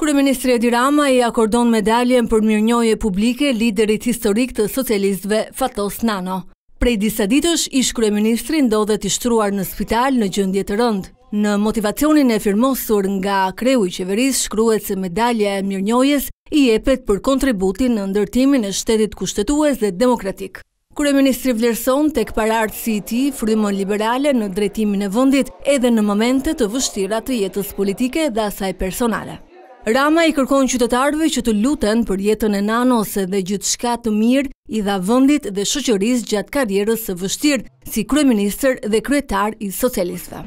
Kryeministri Edi Rama i akordon medaljen për mirënjohje publike liderit historik të socialistëve Fatos Nano. Prej disa ditësh ish kryeministri ndodhet i shtruar në spital në gjendje të rëndë. Në motivacionin e firmosur nga kreu i qeverisë shkruhet se medalja e mirënjohjes i jepet për kontributin në ndërtimin e shtetit kushtetues dhe demokratik. Kryeministri vlerëson tek paraardhësi i tij frymën liberale në drejtimin e vendit edhe në momente të vështira të jetës politike dhe asaj personale. Rama i kërkon qytetarve që të luten për jetën e nanos dhe gjithë shka të mirë i dha vëndit dhe shëqëris gjatë karjerës së vështirë si kreminister dhe kretar i socialistëve.